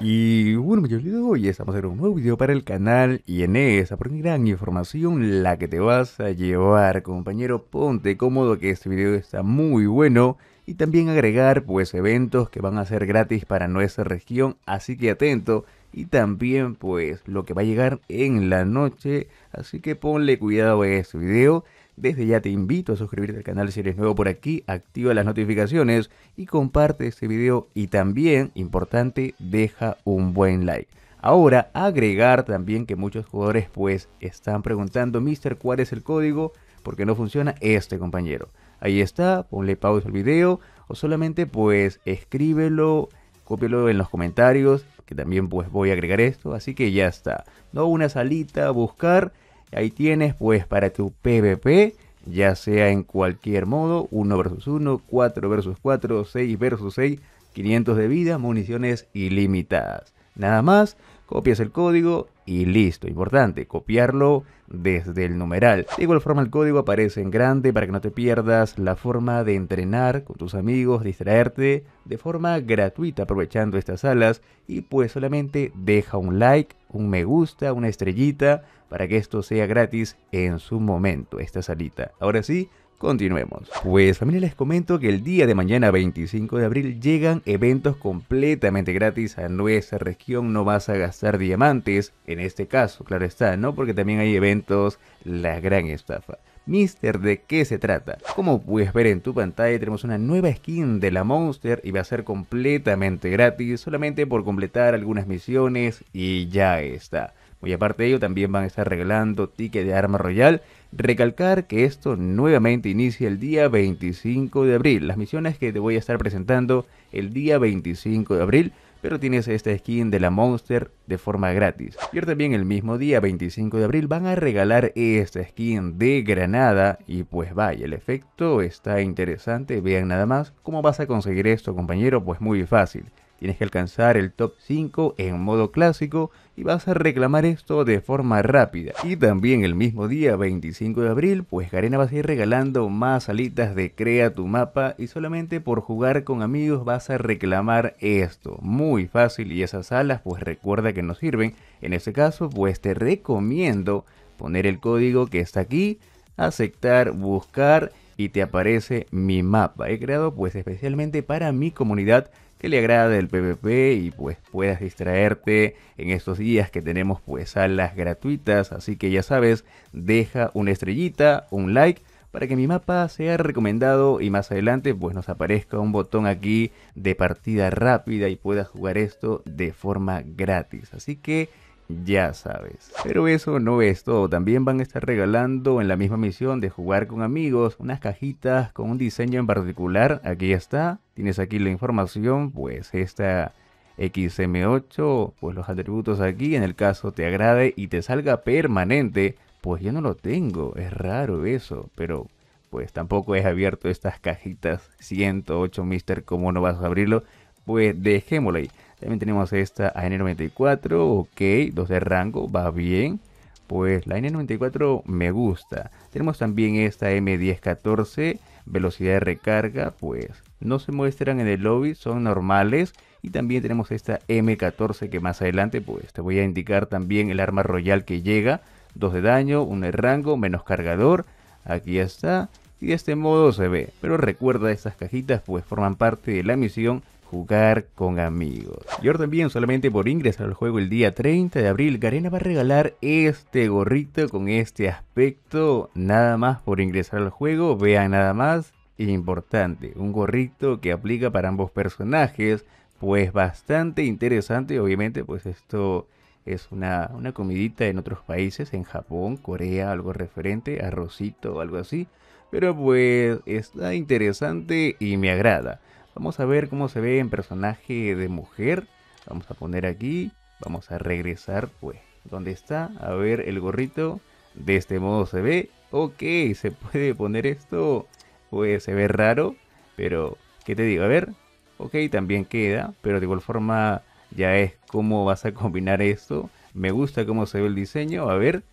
Y bueno, yo de hoy estamos en un nuevo video para el canal y en esa por gran información la que te vas a llevar, compañero, ponte cómodo que este video está muy bueno y también agregar pues eventos que van a ser gratis para nuestra región, así que atento y también pues lo que va a llegar en la noche, así que ponle cuidado a este video desde ya te invito a suscribirte al canal si eres nuevo por aquí, activa las notificaciones y comparte este video y también, importante, deja un buen like. Ahora, agregar también que muchos jugadores pues están preguntando, mister, ¿cuál es el código? Porque no funciona este compañero. Ahí está, ponle pausa al video o solamente pues escríbelo, cópialo en los comentarios, que también pues voy a agregar esto, así que ya está. No una salita, a buscar Ahí tienes pues para tu PvP, ya sea en cualquier modo, 1 versus 1, 4 versus 4, 6 versus 6, 500 de vida, municiones ilimitadas. Nada más, copias el código y listo. Importante, copiarlo desde el numeral. De igual forma el código aparece en grande para que no te pierdas la forma de entrenar con tus amigos, distraerte de forma gratuita aprovechando estas salas y pues solamente deja un like un me gusta, una estrellita, para que esto sea gratis en su momento, esta salita. Ahora sí, Continuemos. Pues familia, les comento que el día de mañana 25 de abril llegan eventos completamente gratis a nuestra región. No vas a gastar diamantes, en este caso, claro está, ¿no? Porque también hay eventos, la gran estafa. Mister, ¿de qué se trata? Como puedes ver en tu pantalla tenemos una nueva skin de la Monster y va a ser completamente gratis solamente por completar algunas misiones y ya está. Muy aparte de ello, también van a estar regalando ticket de arma royal. Recalcar que esto nuevamente inicia el día 25 de abril. Las misiones que te voy a estar presentando el día 25 de abril pero tienes esta skin de la Monster de forma gratis. Y también el mismo día, 25 de abril, van a regalar esta skin de Granada y pues vaya, el efecto está interesante, vean nada más. ¿Cómo vas a conseguir esto compañero? Pues muy fácil. Tienes que alcanzar el top 5 en modo clásico y vas a reclamar esto de forma rápida. Y también el mismo día 25 de abril, pues Garena va a ir regalando más salitas de Crea tu mapa y solamente por jugar con amigos vas a reclamar esto. Muy fácil y esas alas pues recuerda que no sirven. En este caso pues te recomiendo poner el código que está aquí, aceptar, buscar y te aparece mi mapa. He creado pues especialmente para mi comunidad que le agrada el PvP y pues puedas distraerte en estos días que tenemos pues salas gratuitas, así que ya sabes, deja una estrellita, un like para que mi mapa sea recomendado y más adelante pues nos aparezca un botón aquí de partida rápida y puedas jugar esto de forma gratis. Así que ya sabes. Pero eso no es todo, también van a estar regalando en la misma misión de jugar con amigos unas cajitas con un diseño en particular, aquí está, tienes aquí la información, pues esta XM8, pues los atributos aquí, en el caso te agrade y te salga permanente, pues yo no lo tengo, es raro eso, pero pues tampoco es abierto estas cajitas 108 Mister, ¿cómo no vas a abrirlo? Pues dejémoslo ahí. También tenemos esta AN94, ok, 2 de rango, va bien. Pues la N94 me gusta. Tenemos también esta M1014, velocidad de recarga, pues no se muestran en el lobby, son normales. Y también tenemos esta M14 que más adelante, pues te voy a indicar también el arma royal que llega. 2 de daño, 1 de rango, menos cargador. Aquí está. Y de este modo se ve. Pero recuerda, estas cajitas pues forman parte de la misión jugar con amigos. Y ahora también solamente por ingresar al juego el día 30 de abril, Garena va a regalar este gorrito con este aspecto. Nada más por ingresar al juego, vean nada más. Importante, un gorrito que aplica para ambos personajes, pues bastante interesante, obviamente pues esto es una, una comidita en otros países, en Japón, Corea, algo referente, arrocito o algo así, pero pues está interesante y me agrada. Vamos a ver cómo se ve en personaje de mujer. Vamos a poner aquí. Vamos a regresar, pues, donde está. A ver el gorrito. De este modo se ve. Ok, se puede poner esto. Pues se ve raro. Pero, ¿qué te digo? A ver. Ok, también queda. Pero de igual forma ya es cómo vas a combinar esto. Me gusta cómo se ve el diseño. A ver.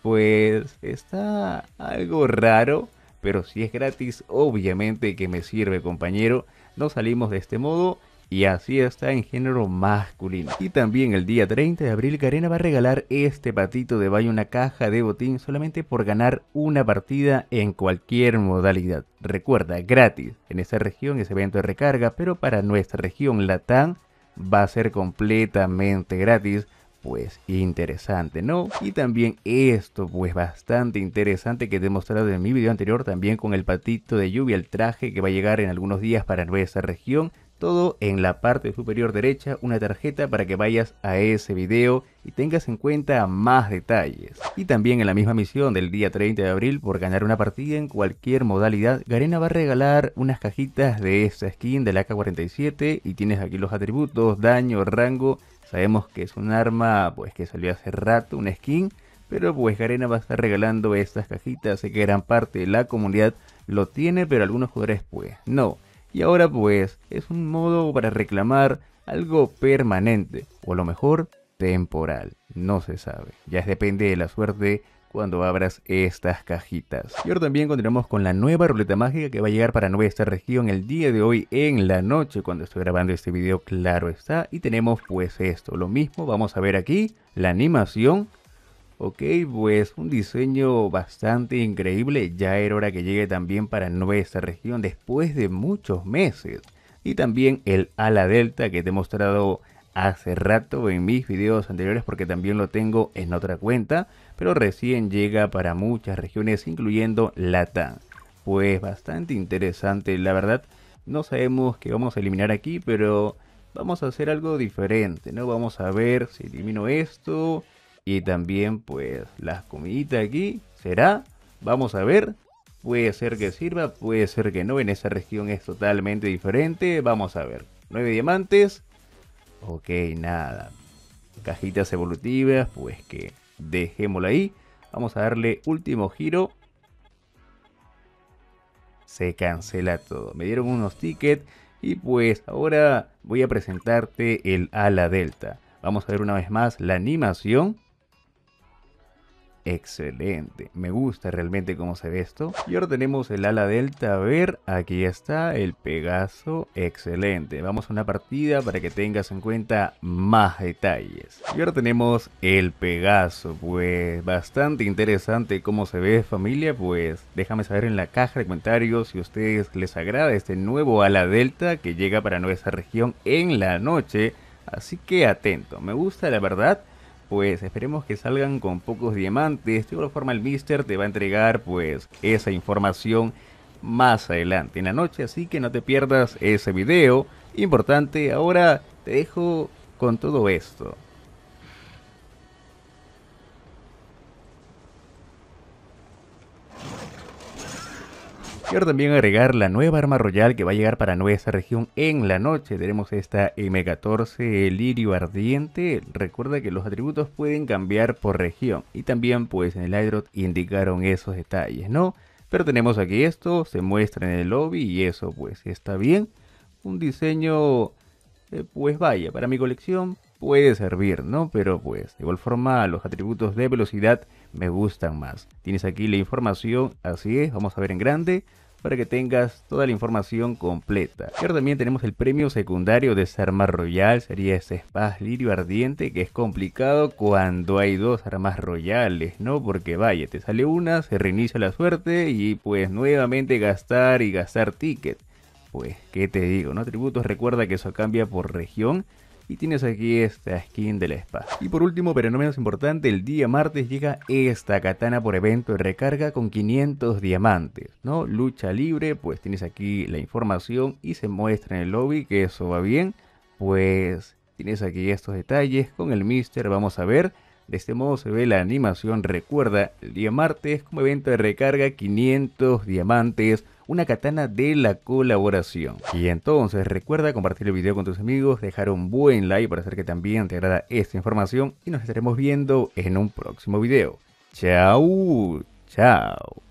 Pues está algo raro. Pero si es gratis, obviamente que me sirve, compañero. No salimos de este modo y así está en género masculino. Y también el día 30 de abril Garena va a regalar este patito de baño una caja de botín solamente por ganar una partida en cualquier modalidad. Recuerda, gratis. En esta región ese evento de recarga, pero para nuestra región Latam va a ser completamente gratis pues interesante, ¿no? Y también esto pues bastante interesante que he mostrado en mi video anterior también con el patito de lluvia, el traje que va a llegar en algunos días para nuestra región. Todo en la parte superior derecha, una tarjeta para que vayas a ese video y tengas en cuenta más detalles. Y también en la misma misión del día 30 de abril por ganar una partida en cualquier modalidad, Garena va a regalar unas cajitas de esta skin del AK-47 y tienes aquí los atributos, daño, rango Sabemos que es un arma pues que salió hace rato, un skin, pero pues Garena va a estar regalando estas cajitas, sé que gran parte de la comunidad lo tiene, pero algunos jugadores pues no. Y ahora pues es un modo para reclamar algo permanente, o a lo mejor temporal, no se sabe, ya depende de la suerte cuando abras estas cajitas. Y ahora también continuamos con la nueva ruleta mágica que va a llegar para nuestra región el día de hoy en la noche cuando estoy grabando este video, claro está. Y tenemos pues esto, lo mismo, vamos a ver aquí la animación. Ok, pues un diseño bastante increíble, ya era hora que llegue también para nuestra región después de muchos meses. Y también el ala delta que te he mostrado hace rato en mis videos anteriores porque también lo tengo en otra cuenta pero recién llega para muchas regiones, incluyendo Lata. Pues bastante interesante, la verdad. No sabemos qué vamos a eliminar aquí, pero vamos a hacer algo diferente, ¿no? Vamos a ver si elimino esto y también pues las comiditas aquí. ¿Será? Vamos a ver. Puede ser que sirva, puede ser que no. En esa región es totalmente diferente. Vamos a ver. Nueve diamantes. Ok, nada. Cajitas evolutivas, pues que dejémoslo ahí. Vamos a darle último giro. Se cancela todo. Me dieron unos tickets. Y pues ahora voy a presentarte el ala delta. Vamos a ver una vez más la animación excelente. Me gusta realmente cómo se ve esto. Y ahora tenemos el ala delta. A ver, aquí está el Pegaso. Excelente. Vamos a una partida para que tengas en cuenta más detalles. Y ahora tenemos el Pegaso. Pues bastante interesante cómo se ve familia. Pues déjame saber en la caja de comentarios si a ustedes les agrada este nuevo ala delta que llega para nuestra región en la noche. Así que atento. Me gusta la verdad pues esperemos que salgan con pocos diamantes. De igual forma el Mister te va a entregar pues esa información más adelante en la noche, así que no te pierdas ese video importante. Ahora te dejo con todo esto. Quiero también agregar la nueva arma royal que va a llegar para nuestra región en la noche. Tenemos esta M14 Lirio Ardiente. Recuerda que los atributos pueden cambiar por región. Y también pues en el hydro indicaron esos detalles, ¿no? Pero tenemos aquí esto, se muestra en el lobby y eso pues está bien. Un diseño, eh, pues vaya, para mi colección puede servir, ¿no? Pero pues, de igual forma, los atributos de velocidad me gustan más. Tienes aquí la información, así es, vamos a ver en grande para que tengas toda la información completa. Y ahora también tenemos el premio secundario de arma royal, sería ese Spaz Lirio Ardiente, que es complicado cuando hay dos armas royales, ¿no? Porque vaya, te sale una, se reinicia la suerte y pues nuevamente gastar y gastar ticket. Pues, ¿qué te digo? ¿No? Atributos, recuerda que eso cambia por región, y tienes aquí esta skin del spa. Y por último, pero no menos importante, el día martes llega esta katana por evento de recarga con 500 diamantes, ¿no? Lucha libre, pues tienes aquí la información y se muestra en el lobby que eso va bien, pues tienes aquí estos detalles con el mister, vamos a ver. De este modo se ve la animación, recuerda, el día martes como evento de recarga 500 diamantes una katana de la colaboración. Y entonces recuerda compartir el video con tus amigos, dejar un buen like para hacer que también te agrada esta información y nos estaremos viendo en un próximo video. Chao, chao.